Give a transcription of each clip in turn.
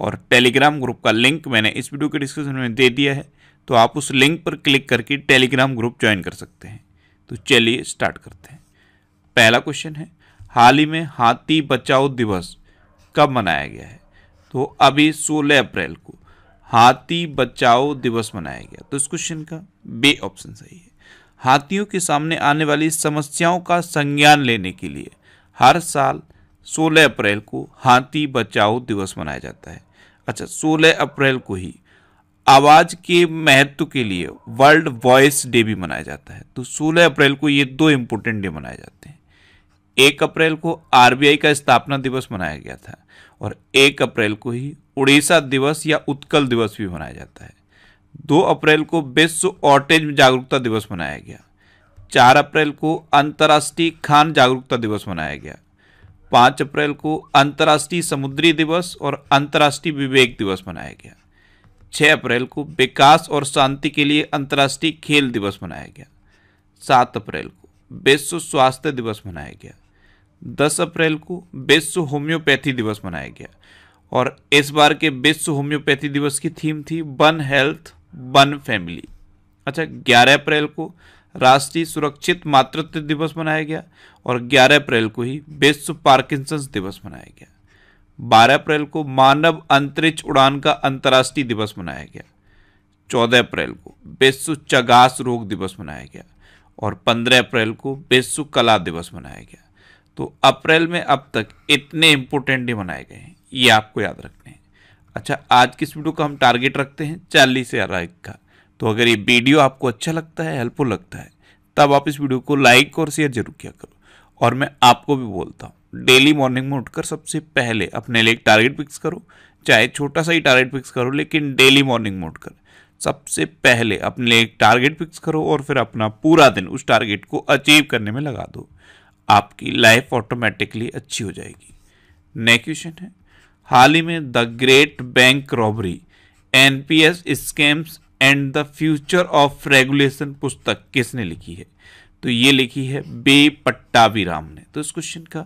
और Telegram group का link मैंने इस वीडियो के डिस्क्रिप्शन में दे दिया है तो आप उस लिंक पर क्लिक करके टेलीग्राम ग्रुप ज्वाइन कर सकते हैं तो चलिए स्टार्ट करते हैं पहला क्वेश्चन है हाल ही में हाथी बचाओ दिवस कब मनाया गया है तो अभी 16 अप्रैल को हाथी बचाओ दिवस मनाया गया तो इस क्वेश्चन का बे ऑप्शन सही है हाथियों के सामने आने वाली समस्याओं का संज्ञान लेने के लिए हर साल 16 अप्रैल को हाथी बचाओ दिवस मनाया जाता है अच्छा 16 अप्रैल को ही आवाज़ के महत्व के लिए वर्ल्ड वॉइस डे भी मनाया जाता है तो 16 अप्रैल को ये दो इम्पोर्टेंट डे मनाए जाते हैं एक अप्रैल को आरबीआई का स्थापना दिवस मनाया गया था और एक अप्रैल को ही उड़ीसा दिवस या उत्कल दिवस भी मनाया जाता है दो अप्रैल को विश्व ऑटेज जागरूकता दिवस मनाया गया चार अप्रैल को अंतर्राष्ट्रीय खान जागरूकता दिवस मनाया गया पाँच अप्रैल को अंतर्राष्ट्रीय समुद्री दिवस और अंतर्राष्ट्रीय विवेक दिवस मनाया गया छः अप्रैल को विकास और शांति के लिए अंतर्राष्ट्रीय खेल दिवस मनाया गया सात अप्रैल को विश्व स्वास्थ्य दिवस मनाया गया दस अप्रैल को विश्व होम्योपैथी दिवस मनाया गया और इस बार के विश्व होम्योपैथी दिवस की थीम थी वन हेल्थ वन फैमिली अच्छा ग्यारह अप्रैल को राष्ट्रीय सुरक्षित मातृत्व दिवस मनाया गया और 11 अप्रैल को ही विश्व पार्किंसंस दिवस मनाया गया 12 अप्रैल को मानव अंतरिक्ष उड़ान का अंतर्राष्ट्रीय दिवस मनाया गया 14 अप्रैल को विश्व चगास रोग दिवस मनाया गया और 15 अप्रैल को विश्व कला दिवस मनाया गया तो अप्रैल में अब तक इतने इंपोर्टेंट डे मनाए गए हैं ये आपको याद रखने हैं अच्छा आज की इस वीडियो का हम टारगेट रखते हैं चालीस हज़ार का तो अगर ये वीडियो आपको अच्छा लगता है हेल्पफुल लगता है तब आप इस वीडियो को लाइक और शेयर जरूर किया करो और मैं आपको भी बोलता हूँ डेली मॉर्निंग में उठकर सबसे पहले अपने लिए एक टारगेट फिक्स करो चाहे छोटा सा ही टारगेट फिक्स करो लेकिन डेली मॉर्निंग में उठकर सबसे पहले अपने लिए एक टारगेट फिक्स करो और फिर अपना पूरा दिन उस टारगेट को अचीव करने में लगा दो आपकी लाइफ ऑटोमेटिकली अच्छी हो जाएगी नेक्स्ट क्वेश्चन है हाल ही में the great bank robbery as scams and the future of regulation पुस्तक किसने लिखी है तो ये लिखी है बे राम ने तो इस क्वेश्चन का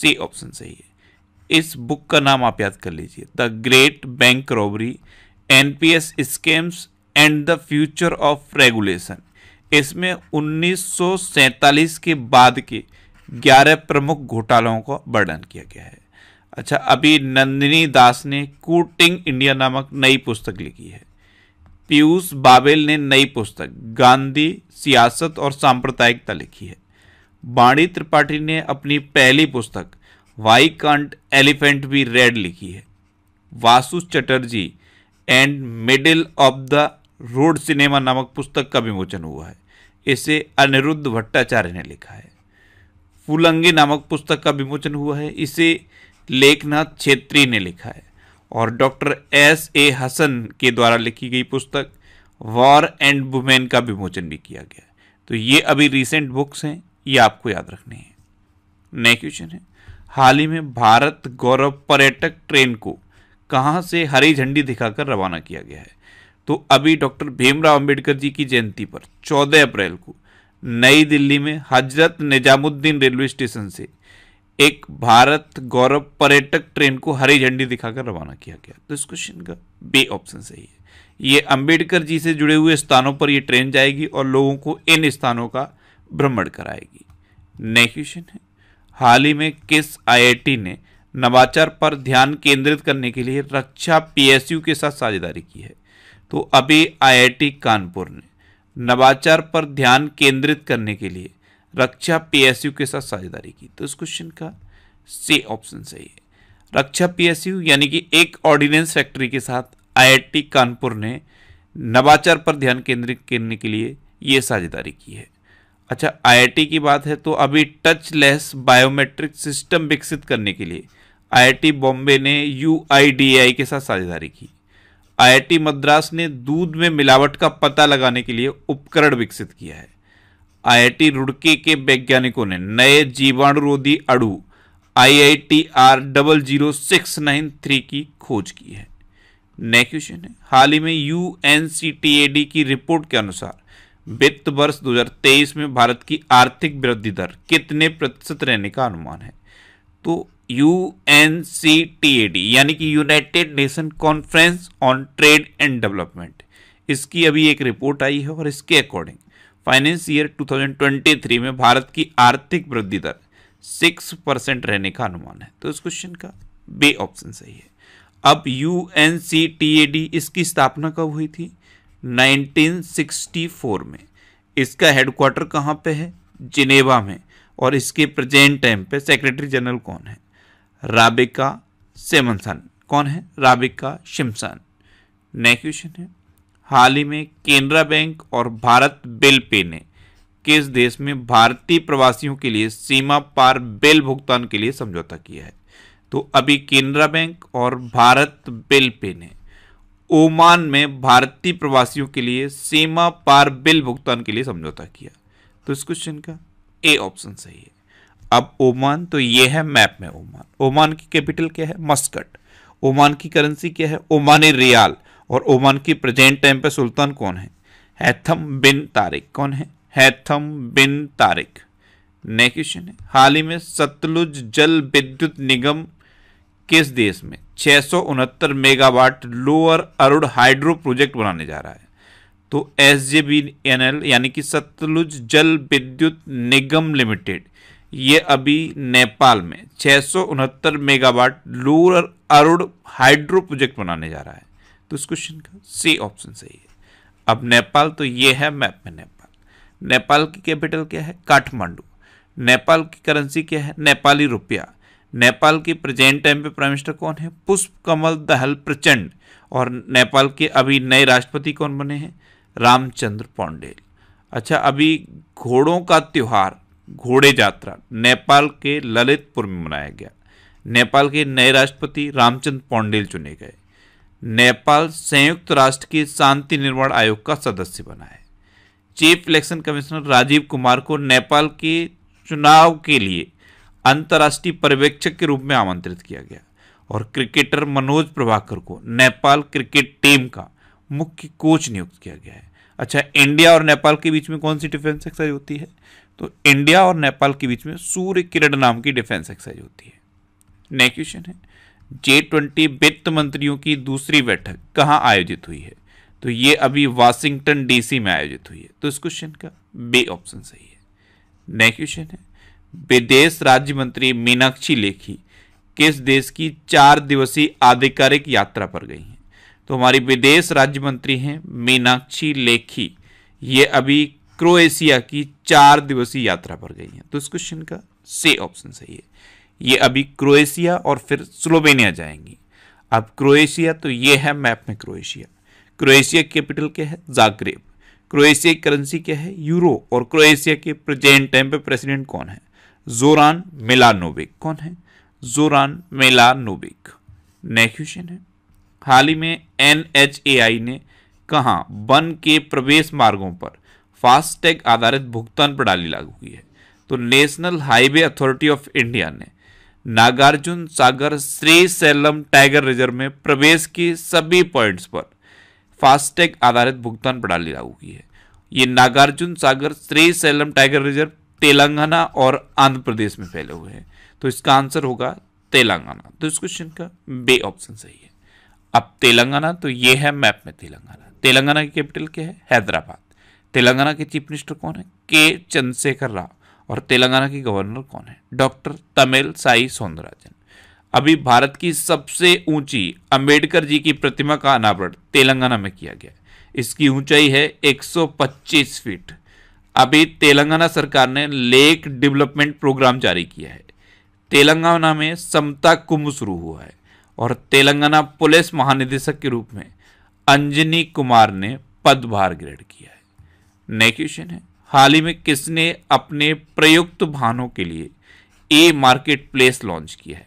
सी ऑप्शन सही है इस बुक का नाम आप याद कर लीजिए the great bank robbery NPS schemes and the future of regulation इसमें उन्नीस के बाद के 11 प्रमुख घोटालों का वर्णन किया गया है अच्छा अभी नंदिनी दास ने कूटिंग इंडिया नामक नई पुस्तक लिखी है पीयूष बाबेल ने नई पुस्तक गांधी सियासत और सांप्रदायिकता लिखी है बाणी त्रिपाठी ने अपनी पहली पुस्तक why can't elephant be red लिखी है Vasu Chatterjee and middle of the road cinema नामक पुस्तक का विमोचन हुआ है इसे अनिरुद्ध भट्टाचार्य ने लिखा है फुलंगी नामक पुस्तक का विमोचन हुआ है इसे लेखनाथ छेत्री ने लिखा है और डॉक्टर एस ए हसन के द्वारा लिखी गई पुस्तक वॉर एंड वुमेन का विमोचन भी किया गया तो ये अभी रिसेंट बुक्स हैं ये आपको याद रखने हैं नए क्वेश्चन है हाल ही में भारत गौरव पर्यटक ट्रेन को कहाँ से हरी झंडी दिखाकर रवाना किया गया है तो अभी डॉक्टर भीमराव अंबेडकर जी की जयंती पर 14 अप्रैल को नई दिल्ली में हजरत निजामुद्दीन रेलवे स्टेशन से एक भारत गौरव पर्यटक ट्रेन को हरी झंडी दिखाकर रवाना किया गया तो इस क्वेश्चन का बे ऑप्शन सही है ये अंबेडकर जी से जुड़े हुए स्थानों पर यह ट्रेन जाएगी और लोगों को इन स्थानों का भ्रमण कराएगी नेक्स्ट क्वेश्चन है हाल ही में किस आईआईटी ने नवाचार पर ध्यान केंद्रित करने के लिए रक्षा पीएसयू के साथ साझेदारी की है तो अभी आईआईटी कानपुर ने नवाचार पर ध्यान केंद्रित करने के लिए रक्षा पीएसयू के साथ साझेदारी की तो इस क्वेश्चन का सी ऑप्शन सही है रक्षा पीएसयू यानी कि एक ऑर्डिनेंस फैक्ट्री के साथ आईआईटी कानपुर ने नवाचार पर ध्यान केंद्रित करने के लिए ये साझेदारी की है अच्छा आईआईटी की बात है तो अभी टचलेस बायोमेट्रिक सिस्टम विकसित करने के लिए आईआईटी बॉम्बे ने यू के साथ साझेदारी की आईआईटी मद्रास ने दूध में मिलावट का पता लगाने के लिए उपकरण विकसित किया है आईआईटी रुड़की के वैज्ञानिकों ने नए जीवाणुरोधी अड़ू I I T R double zero six nine three की खोज की है नेक्स्ट क्वेश्चन है हाल ही में U N C T A D की रिपोर्ट के अनुसार वित्त वर्ष 2023 में भारत की आर्थिक वृद्धि दर कितने प्रतिशत रहने का अनुमान है तो U N C T A D यानी कि United Nation Conference on Trade and Development इसकी अभी एक रिपोर्ट आई है और इसके अकॉर्डिंग फाइनेंस ईयर 2023 में भारत की आर्थिक वृद्धि दर सिक्स परसेंट रहने का अनुमान है तो इस क्वेश्चन का बे ऑप्शन सही है अब U N C T A D इसकी स्थापना कब हुई थी 1964 में इसका हेडक्वार्टर कहाँ पे है जिनेवा में और इसके प्रेजेंट टाइम पे सेक्रेटरी जनरल कौन है राबिका सेमनसन कौन है राबिका शिमसन नेक्स्ट क्वेश्चन है हाल ही में केनरा बैंक और भारत बिल पे ने किस देश में भारतीय प्रवासियों के लिए सीमा पार बिल भुगतान के लिए समझौता किया है तो अभी केनरा बैंक और भारत बिल पे ने ओमान में भारतीय प्रवासियों के लिए सीमा पार बिल भुगतान के लिए समझौता किया तो इस क्वेश्चन का ए ऑप्शन सही है अब ओमान तो ये है मैप में ओमान ओमान की कैपिटल क्या है मस्कट ओमान की करेंसी क्या है ओमानी रियाल और ओमान की प्रेजेंट टाइम पे सुल्तान कौन है हैथम बिन तारिक कौन है Haitham bin Tariq next question है हाल ही में सतलुज जल विद्युत निगम किस देश में छः megawatt lower Arun hydro project बनाने जा रहा है तो S J B N L यानी कि सतलुज जल विद्युत निगम लिमिटेड ये अभी नेपाल में छः megawatt lower Arun hydro project बनाने जा रहा है तो इस क्वेश्चन का सी ऑप्शन सही है अब नेपाल तो ये है मैप में नेपाल नेपाल की कैपिटल क्या है काठमांडू नेपाल की करेंसी क्या है नेपाली रुपया नेपाल की प्रेजेंट टाइम पे प्राइम मिनिस्टर कौन है पुष्प कमल दहल प्रचंड और नेपाल के अभी नए राष्ट्रपति कौन बने हैं रामचंद्र पौंडेल अच्छा अभी घोड़ों का त्यौहार घोड़े यात्रा नेपाल के ललितपुर में मनाया गया नेपाल के नए राष्ट्रपति रामचंद्र पौंडेल चुने गए नेपाल संयुक्त राष्ट्र की शांति निर्माण आयोग का सदस्य बना है chief election commissioner Rajiv Kumar को नेपाल के चुनाव के लिए अंतर्राष्ट्रीय पर्यवेक्षक के रूप में आमंत्रित किया गया और क्रिकेटर मनोज प्रभाकर को नेपाल क्रिकेट टीम का मुख्य कोच नियुक्त किया गया है अच्छा इंडिया और नेपाल के बीच में कौन सी डिफेंस एक्सरसाइज होती है तो इंडिया और नेपाल के बीच में सूर्य किरण नाम की डिफेंस एक्सरसाइज होती है नेक्स्ट क्वेश्चन है जे ट्वेंटी वित्त मंत्रियों की दूसरी बैठक कहाँ आयोजित हुई है तो ये अभी वाशिंगटन डीसी में आयोजित हुई है तो इस क्वेश्चन का बे ऑप्शन सही है नेक्स्ट क्वेश्चन है विदेश राज्य मंत्री मीनाक्षी लेखी किस देश की चार दिवसीय आधिकारिक यात्रा पर गई हैं तो हमारी विदेश राज्य मंत्री हैं मीनाक्षी लेखी ये अभी क्रोएशिया की चार दिवसीय यात्रा पर गई हैं तो इस क्वेश्चन का से ऑप्शन सही है ये अभी क्रोएशिया और फिर स्लोवेनिया जाएंगी अब क्रोएशिया तो ये है मैप में क्रोएशिया क्रोएशिया कैपिटल क्या है जाग्रेब क्रोएशिया करेंसी क्या है यूरो और क्रोएशिया के प्रेजेंट टाइम पे प्रेसिडेंट कौन है जोरान मेलानोविक कौन है जोरान मेलानोविक नेक्स्ट क्वेश्चन है हाल ही में एन ने कहा वन के प्रवेश मार्गों पर फास्टैग आधारित भुगतान प्रणाली लागू की है तो National Highway Authority of India ने Nagarjuna Sagar Srisailam tiger reserve में प्रवेश की सभी पॉइंट्स पर फास्टैग आधारित भुगतान प्रणाली लागू की है ये Nagarjuna Sagar Srisailam tiger reserve Telangana और आंध्र प्रदेश में फैले हुए हैं तो इसका आंसर होगा तेलंगाना तो इस क्वेश्चन का बे ऑप्शन सही है अब तेलंगाना तो ये है मैप में तेलंगाना तेलंगाना की कैपिटल क्या है हैदराबाद तेलंगाना के चीफ मिनिस्टर कौन है के चंद्रशेखर राव और तेलंगाना की गवर्नर कौन है डॉक्टर तमिल साई सौंदराजन अभी भारत की सबसे ऊंची अंबेडकर जी की प्रतिमा का अनावरण तेलंगाना में किया गया इसकी ऊंचाई है 125 फीट अभी तेलंगाना सरकार ने लेक डेवलपमेंट प्रोग्राम जारी किया है तेलंगाना में समता कुंभ शुरू हुआ है और तेलंगाना पुलिस महानिदेशक के रूप में अंजनी कुमार ने पदभार ग्रहण किया है नेक्स्ट क्वेश्चन है हाल ही में किसने अपने प्रयुक्त भानों के लिए ए मार्केट प्लेस लॉन्च किया है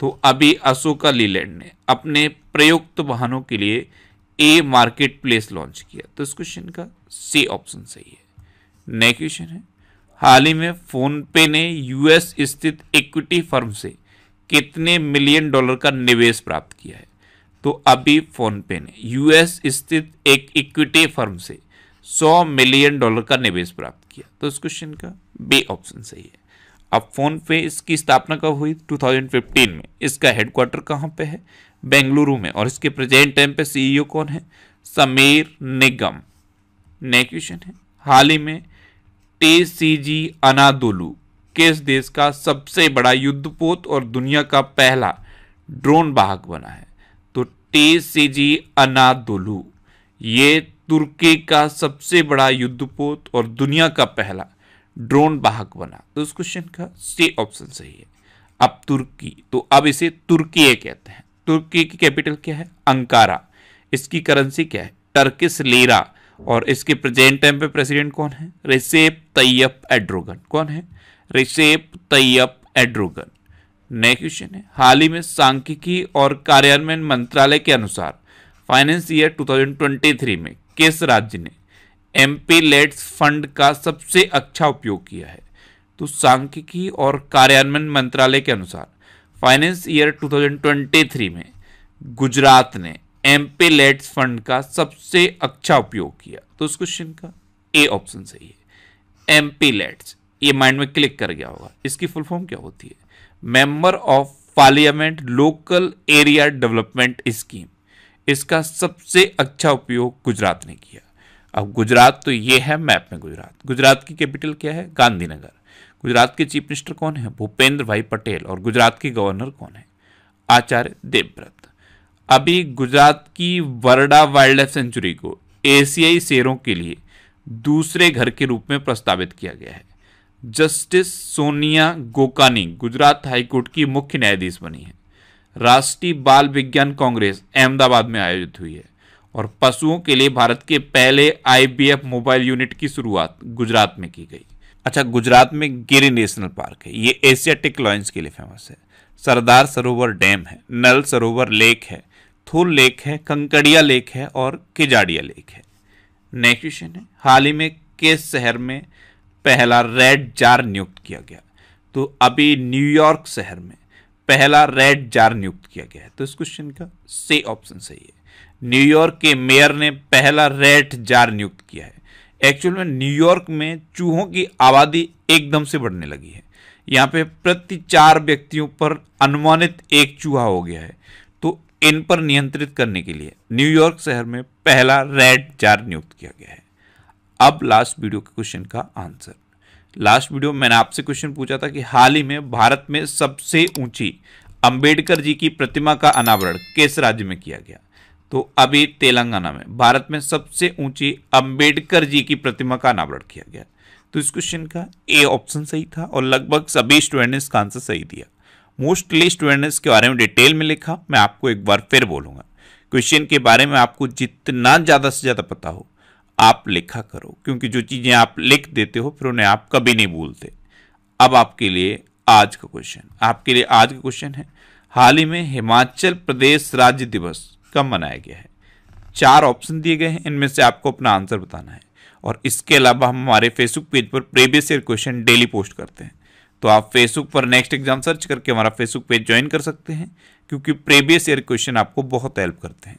तो अभी अशोका लीलैंड ने अपने प्रयुक्त वाहनों के लिए ए मार्केट प्लेस लॉन्च किया तो इस क्वेश्चन का सी ऑप्शन सही है नेक्स्ट क्वेश्चन है हाल ही में फोनपे ने यूएस स्थित इक्विटी फर्म से कितने मिलियन डॉलर का निवेश प्राप्त किया है तो अभी फोनपे ने यूएस स्थित एक इक्विटी फर्म से सौ मिलियन डॉलर का निवेश प्राप्त किया तो इस क्वेश्चन का बी ऑप्शन सही है अब फोन पे इसकी स्थापना कब हुई 2015 में इसका हेडक्वार्टर कहाँ पे है बेंगलुरु में और इसके प्रेजेंट टाइम पे सीईओ e कौन है समीर निगम नेक्स्ट क्वेश्चन है हाल ही में टी सी जी अनादोलू किस देश का सबसे बड़ा युद्धपोत और दुनिया का पहला ड्रोन वाहक बना है तो टी सी जी अनादोलू ये तुर्की का सबसे बड़ा युद्धपोत और दुनिया का पहला ड्रोन वाहक बना तो इस क्वेश्चन का से ऑप्शन सही है अब तुर्की तो अब इसे तुर्की कहते हैं तुर्की की कैपिटल क्या है अंकारा इसकी करेंसी क्या है टर्किस लीरा और इसके प्रेजेंट टाइम पे प्रेसिडेंट कौन है रिसेप तैयब एड्रोगन कौन है रिसेप तैयब एड्रोगन नए क्वेश्चन है हाल ही में सांख्यिकी और कार्यान्वयन मंत्रालय के अनुसार फाइनेंस ईयर 2023 में किस राज्य ने एमपी लेट्स फंड का सबसे अच्छा उपयोग किया है तो सांख्यिकी और कार्यान्वयन मंत्रालय के अनुसार फाइनेंस ईयर 2023 में गुजरात ने एमपी लेट्स फंड का सबसे अच्छा उपयोग किया तो इस क्वेश्चन का ए ऑप्शन सही है एमपी लेट्स ये माइंड में क्लिक कर गया होगा इसकी फुल फॉर्म क्या होती है member of parliament local area development scheme इसका सबसे अच्छा उपयोग गुजरात ने किया अब गुजरात तो ये है मैप में गुजरात गुजरात की कैपिटल क्या है गांधीनगर गुजरात के चीफ मिनिस्टर कौन है भूपेंद्र भाई पटेल और गुजरात के गवर्नर कौन है आचार्य देवव्रत अभी गुजरात की वर्डा वाइल्ड लाइफ सेंचुरी को एशियाई शेरों के लिए दूसरे घर के रूप में प्रस्तावित किया गया है जस्टिस सोनिया गोकानी गुजरात हाईकोर्ट की मुख्य न्यायाधीश बनी है राष्ट्रीय बाल विज्ञान कांग्रेस अहमदाबाद में आयोजित हुई है और पशुओं के लिए भारत के पहले आईबीएफ मोबाइल यूनिट की शुरुआत गुजरात में की गई अच्छा गुजरात में गिरी नेशनल पार्क है ये एशियाटिक लॉयंस के लिए फेमस है सरदार सरोवर डैम है नल सरोवर लेक है थूल लेक है कंकड़िया लेक है और किजाड़िया लेक है नेक्स्ट क्वेश्चन है हाल ही में किस शहर में पहला रेड जार नियुक्त किया गया तो अभी न्यूयॉर्क शहर में पहला रेड जार नियुक्त किया गया है तो इस क्वेश्चन का से ऑप्शन सही है न्यूयॉर्क के मेयर ने पहला रेड जार नियुक्त किया है एक्चुअल में न्यूयॉर्क में चूहों की आबादी एकदम से बढ़ने लगी है यहाँ पे प्रति चार व्यक्तियों पर अनुमानित एक चूहा हो गया है तो इन पर नियंत्रित करने के लिए न्यूयॉर्क शहर में पहला रेड जार नियुक्त किया गया है अब लास्ट वीडियो के क्वेश्चन का आंसर लास्ट वीडियो मैंने आपसे क्वेश्चन पूछा था कि हाल ही में भारत में सबसे ऊंची अंबेडकर जी की प्रतिमा का अनावरण किस राज्य में किया गया तो अभी तेलंगाना में भारत में सबसे ऊंची अंबेडकर जी की प्रतिमा का अनावरण किया गया तो इस क्वेश्चन का ए ऑप्शन सही था और लगभग सभी स्टूडेंट ने इसका आंसर सही दिया मोस्टली स्टूडेंट ने इसके बारे में डिटेल में लिखा मैं आपको एक बार फिर बोलूंगा क्वेश्चन के बारे में आपको जितना ज़्यादा से ज़्यादा पता हो आप लिखा करो क्योंकि जो चीज़ें आप लिख देते हो फिर उन्हें आप कभी नहीं भूलते अब आपके लिए आज का क्वेश्चन आपके लिए आज का क्वेश्चन है हाल ही में हिमाचल प्रदेश राज्य दिवस कब मनाया गया है चार ऑप्शन दिए गए हैं इनमें से आपको अपना आंसर बताना है और इसके अलावा हम हमारे फेसबुक पेज पर previous year question daily post करते हैं तो आप फेसबुक पर नेक्स्ट एग्जाम सर्च करके हमारा फेसबुक पेज ज्वाइन कर सकते हैं क्योंकि प्रीवियस ईयर क्वेश्चन आपको बहुत हेल्प करते हैं